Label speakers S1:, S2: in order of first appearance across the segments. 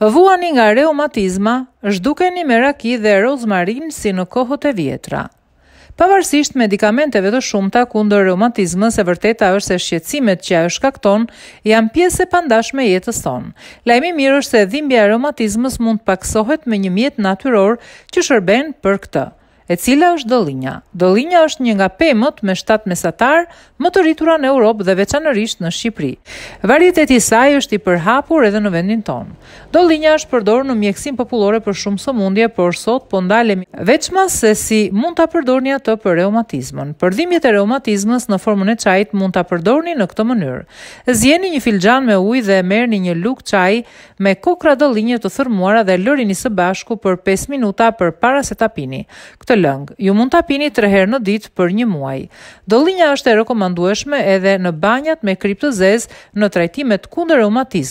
S1: Vuani nga reumatizma, zhdukeni me raki dhe rozmarin si në kohët e vjetra. Pavarësisht medikamenteve të shumta kundër reumatizmës, e vërteta është se shqetësimet që ajo shkakton janë pjesë e pandashme e jetës sonë. Lajmi i mirë është se dhimbja e reumatizmës mund të paksohet me një mjet natyror që shërben për këtë e cila është Dollinja. Dollinja është një nga pemët me shtat mesatar më të rritura në Europë dhe veçanërisht në Shqipëri. Varieteti i saj është i përhapur edhe në vendin tonë. Dollinja është përdorur në mjeksin popullore për shumë sëmundje, por sot po ndalemi vetëm se si mund ta përdorni atë për reumatizmin. Për dhimbjet e reumatizmit në formën e çajit mund ta përdorni në këtë mënyrë. Zjeni një filxhan me ujë dhe merrni një lugë çaji me kokra dollinje të thërmuara dhe lërini së bashku për 5 minuta përpara se ta pini. Këtë lëng. Ju mund ta pini 3 herë në ditë për një muaj. Dollinja është e rekomandueshme edhe në banjat me kriptozez në trajtimet kundër reumatizmit.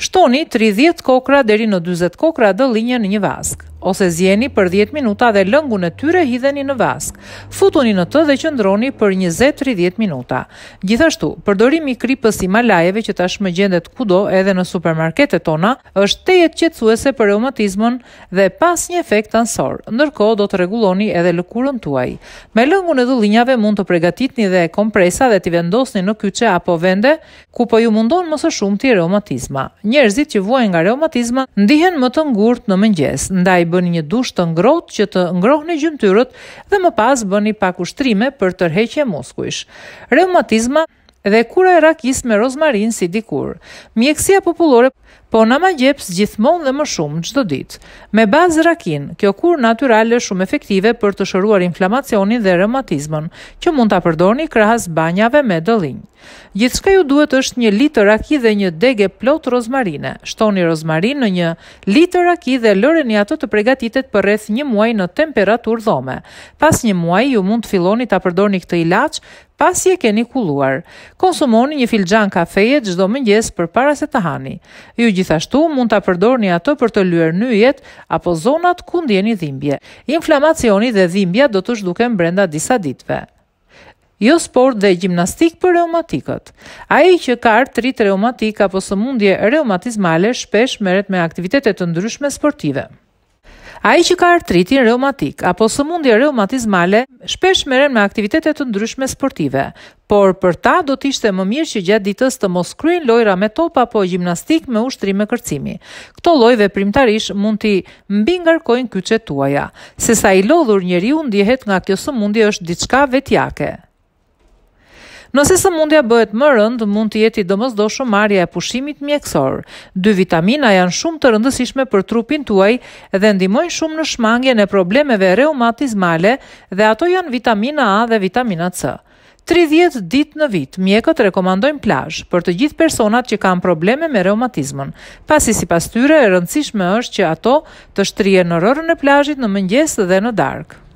S1: Shtoni 30 kokra deri në 40 kokra dollinje në një vask ose zjeni për 10 minuta dhe lëngun e tyre hidheni në vask. Futuni në të dhe qëndroni për 20-30 minuta. Gjithashtu, përdorimi kripës i malajeve që tash më gjendet kudo edhe në supermarketet tona, është te jetë qetsuese për reumatizmon dhe pas një efekt ansor, nërko do të reguloni edhe lëkurën tuaj. Me lëngun e dhullinjave mund të pregatitni dhe kompresa dhe t'i vendosni në kyqe apo vende, ku po ju mundon mëse shumë t'i reumatizma. Njerëzit që vuaj nga reumatizma, ndihen më të ngurt në mëngjes, ndaj bëni një dush të ngrohtë që të ngrohni gjymtyrët dhe më pas bëni pak ushtrime për tërheqje muskujsh. Reumatizma dhe kura e rakis me rozmarin si dikur. Mjekësia populore Po na ma gjithmonë dhe më shumë çdo ditë. Me baz rakin, kjo kur natyrale është shumë efektive për të shëruar inflamacionin dhe reumatizmin, që mund ta përdorni krahas banjave me dollinj. Gjithçka ju duhet është një litër raki dhe një degë plot rozmarine. Shtoni rozmarinë në një litër raki dhe lëreni atë të përgatitet për rreth 1 muaj në temperaturë dhome. Pas 1 muaji ju mund të filloni ta përdorni këtë ilaç pasi e keni kulluar. Konsumoni një filxhan kafeje çdo mëngjes përpara se të hani. Ju gjithashtu mund ta përdorni ato për të lyer nyjet apo zonat ku ndjeni dhimbje. Inflamacioni dhe dhimbja do të zhduken brenda disa ditëve. Jo sport dhe gjimnastik për reumatikët. A i që ka artrit reumatik apo së mundje reumatizmale shpesh meret me aktivitetet të ndryshme sportive. A i që ka artritin reumatik apo së mundja reumatizmale, shpesh meren me aktivitetet të ndryshme sportive, por për ta do t'ishte më mirë që gjatë ditës të mos kryen lojra me topa apo gjimnastik me ushtri me kërcimi. Këto lojve primtarish mund t'i mbi ngarkojnë kyqet tuaja, se sa i lodhur njeri ndjehet nga kjo së mundi është diçka vetjake. Nëse së mundja bëhet më rënd, mund të jeti domësdoshë marja e pushimit mjekësor. Dy vitamina janë shumë të rëndësishme për trupin tuaj dhe ndimojnë shumë në shmangje në problemeve reumatizmale dhe ato janë vitamina A dhe vitamina C. 30 dit në vit, mjekët rekomandojnë plajsh për të gjithë personat që kanë probleme me reumatizmën, pasi si pas tyre e rëndësishme është që ato të shtrije në rërën e plajshit në mëngjes dhe në darkë.